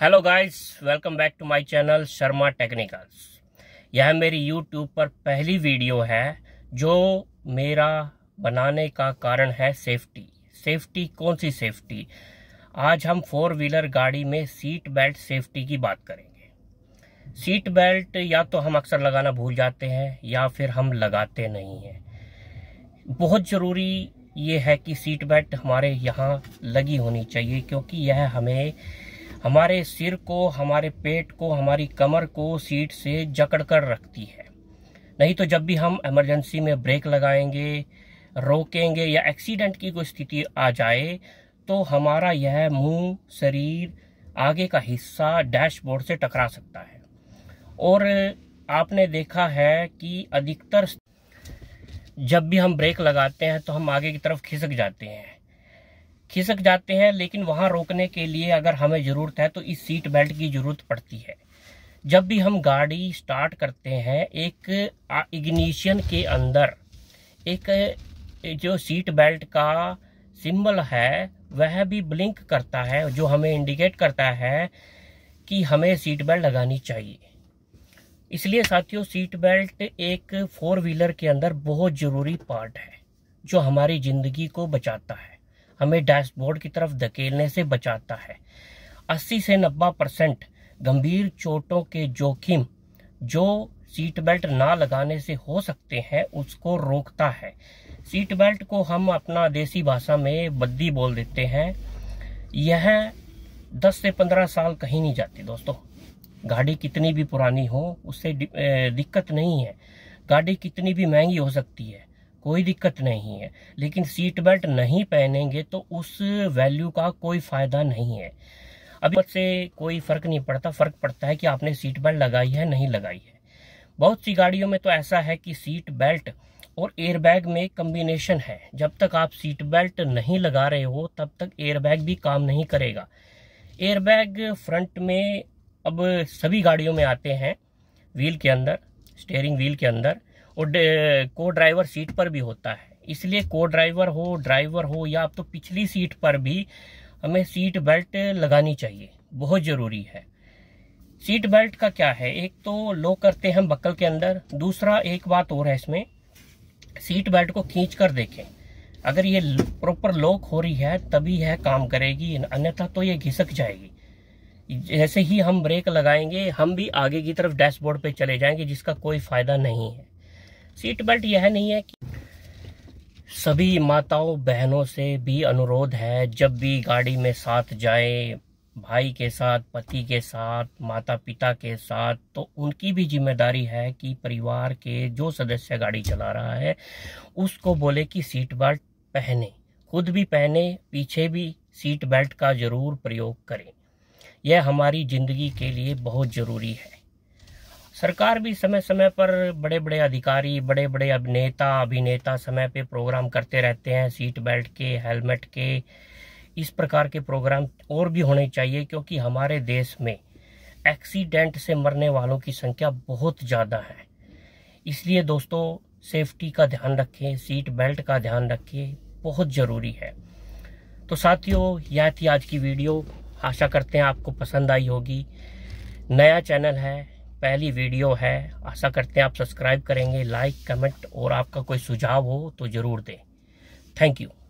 hello guys welcome back to my channel Sharma technicals यह मेरी YouTube पर पहली वीडियो है जो मेरा बनाने का कारण है सेफ्टी सेफ्टी कौन सी सेफ्टी आज हम फोर व्हीलर गाड़ी में सीट बेल्ट सेफ्टी की बात करेंगे सीट बेल्ट या तो हम अक्सर लगाना भूल जाते हैं या फिर हम लगाते नहीं हैं बहुत ज़रूरी ये है कि सीट बेल्ट हमारे यहाँ लगी होनी चाहिए क्योंकि यह हमें हमारे सिर को हमारे पेट को हमारी कमर को सीट से जकड़ कर रखती है नहीं तो जब भी हम इमरजेंसी में ब्रेक लगाएंगे रोकेंगे या एक्सीडेंट की कोई स्थिति आ जाए तो हमारा यह मुंह शरीर आगे का हिस्सा डैशबोर्ड से टकरा सकता है और आपने देखा है कि अधिकतर जब भी हम ब्रेक लगाते हैं तो हम आगे की तरफ खिसक जाते हैं खिसक जाते हैं लेकिन वहाँ रोकने के लिए अगर हमें ज़रूरत है तो इस सीट बेल्ट की ज़रूरत पड़ती है जब भी हम गाड़ी स्टार्ट करते हैं एक इग्निशियन के अंदर एक जो सीट बेल्ट का सिंबल है वह भी ब्लिंक करता है जो हमें इंडिकेट करता है कि हमें सीट बेल्ट लगानी चाहिए इसलिए साथियों सीट बेल्ट एक फोर व्हीलर के अंदर बहुत ज़रूरी पार्ट है जो हमारी ज़िंदगी को बचाता है हमें डैशबोर्ड की तरफ धकेलने से बचाता है 80 से 90 परसेंट गंभीर चोटों के जोखिम जो सीट बेल्ट ना लगाने से हो सकते हैं उसको रोकता है सीट बेल्ट को हम अपना देसी भाषा में बद्दी बोल देते हैं यह 10 से 15 साल कहीं नहीं जाती दोस्तों गाड़ी कितनी भी पुरानी हो उससे दिक्कत नहीं है गाड़ी कितनी भी महंगी हो सकती है कोई दिक्कत नहीं है लेकिन सीट बेल्ट नहीं पहनेंगे तो उस वैल्यू का कोई फ़ायदा नहीं है अभी से कोई फ़र्क नहीं पड़ता फ़र्क पड़ता है कि आपने सीट बेल्ट लगाई है नहीं लगाई है बहुत सी गाड़ियों में तो ऐसा है कि सीट बेल्ट और एयरबैग में कम्बिनेशन है जब तक आप सीट बेल्ट नहीं लगा रहे हो तब तक एयरबैग भी काम नहीं करेगा एयरबैग फ्रंट में अब सभी गाड़ियों में आते हैं व्हील के अंदर स्टेयरिंग व्हील के अंदर और को ड्राइवर सीट पर भी होता है इसलिए को ड्राइवर हो ड्राइवर हो या आप तो पिछली सीट पर भी हमें सीट बेल्ट लगानी चाहिए बहुत ज़रूरी है सीट बेल्ट का क्या है एक तो लो करते हैं हम बक्कल के अंदर दूसरा एक बात और है इसमें सीट बेल्ट को खींच कर देखें अगर ये प्रॉपर लॉक हो रही है तभी यह काम करेगी अन्यथा तो ये घिसक जाएगी जैसे ही हम ब्रेक लगाएंगे हम भी आगे की तरफ डैशबोर्ड पे चले जाएंगे जिसका कोई फ़ायदा नहीं है सीट बेल्ट यह नहीं है कि सभी माताओं बहनों से भी अनुरोध है जब भी गाड़ी में साथ जाए भाई के साथ पति के साथ माता पिता के साथ तो उनकी भी जिम्मेदारी है कि परिवार के जो सदस्य गाड़ी चला रहा है उसको बोले कि सीट बेल्ट पहने खुद भी पहने पीछे भी सीट बेल्ट का ज़रूर प्रयोग करें यह हमारी ज़िंदगी के लिए बहुत ज़रूरी है सरकार भी समय समय पर बड़े बड़े अधिकारी बड़े बड़े अभिनेता अभिनेता समय पे प्रोग्राम करते रहते हैं सीट बेल्ट के हेलमेट के इस प्रकार के प्रोग्राम और भी होने चाहिए क्योंकि हमारे देश में एक्सीडेंट से मरने वालों की संख्या बहुत ज़्यादा है इसलिए दोस्तों सेफ्टी का ध्यान रखें सीट बेल्ट का ध्यान रखें बहुत ज़रूरी है तो साथियों यह थी आज की वीडियो आशा करते हैं आपको पसंद आई होगी नया चैनल है पहली वीडियो है आशा करते हैं आप सब्सक्राइब करेंगे लाइक कमेंट और आपका कोई सुझाव हो तो ज़रूर दें थैंक यू